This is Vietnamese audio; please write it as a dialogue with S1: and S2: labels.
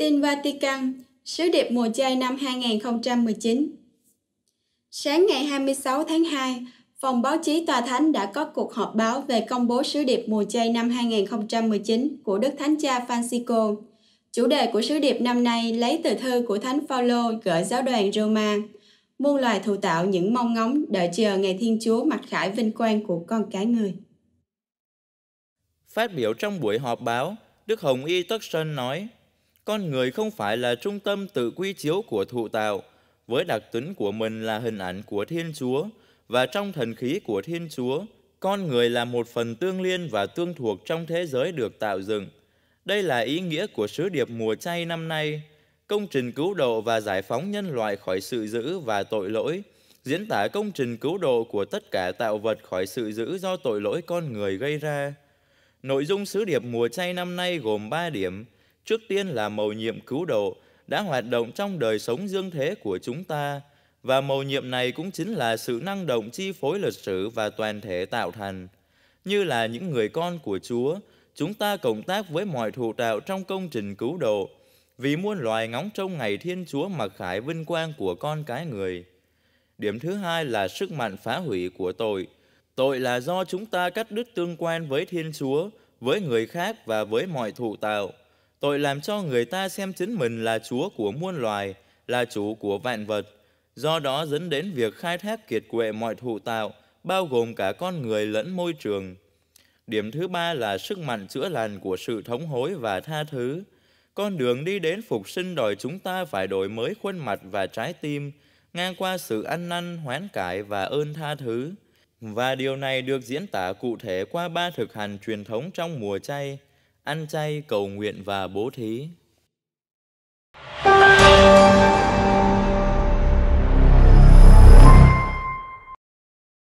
S1: Tin Vatican, sứ điệp mùa chay năm 2019. Sáng ngày 26 tháng 2, Phòng báo chí Tòa Thánh đã có cuộc họp báo về công bố sứ điệp mùa chay năm 2019 của Đức Thánh Cha Francisco. Chủ đề của sứ điệp năm nay lấy từ thư của Thánh Phaolô gửi giáo đoàn Roma. Muôn loài thụ tạo những mong ngóng đợi chờ ngày Thiên Chúa mặc khải vinh quang của con cái người.
S2: Phát biểu trong buổi họp báo, Đức Hồng Y Tất Sơn nói, con người không phải là trung tâm tự quy chiếu của thụ tạo, với đặc tính của mình là hình ảnh của Thiên Chúa, và trong thần khí của Thiên Chúa, con người là một phần tương liên và tương thuộc trong thế giới được tạo dựng. Đây là ý nghĩa của sứ điệp mùa chay năm nay, công trình cứu độ và giải phóng nhân loại khỏi sự giữ và tội lỗi, diễn tả công trình cứu độ của tất cả tạo vật khỏi sự giữ do tội lỗi con người gây ra. Nội dung sứ điệp mùa chay năm nay gồm ba điểm – trước tiên là mầu nhiệm cứu độ đã hoạt động trong đời sống dương thế của chúng ta và mầu nhiệm này cũng chính là sự năng động chi phối lịch sử và toàn thể tạo thành. Như là những người con của Chúa, chúng ta cộng tác với mọi thụ tạo trong công trình cứu độ, vì muôn loài ngóng trông ngày Thiên Chúa mặc khải vinh quang của con cái người. Điểm thứ hai là sức mạnh phá hủy của tội. Tội là do chúng ta cắt đứt tương quan với Thiên Chúa, với người khác và với mọi thụ tạo – Tội làm cho người ta xem chính mình là chúa của muôn loài, là chủ của vạn vật. Do đó dẫn đến việc khai thác kiệt quệ mọi thụ tạo, bao gồm cả con người lẫn môi trường. Điểm thứ ba là sức mạnh chữa lành của sự thống hối và tha thứ. Con đường đi đến phục sinh đòi chúng ta phải đổi mới khuôn mặt và trái tim, ngang qua sự ăn năn, hoán cải và ơn tha thứ. Và điều này được diễn tả cụ thể qua ba thực hành truyền thống trong mùa chay – ăn chay cầu nguyện và bố thí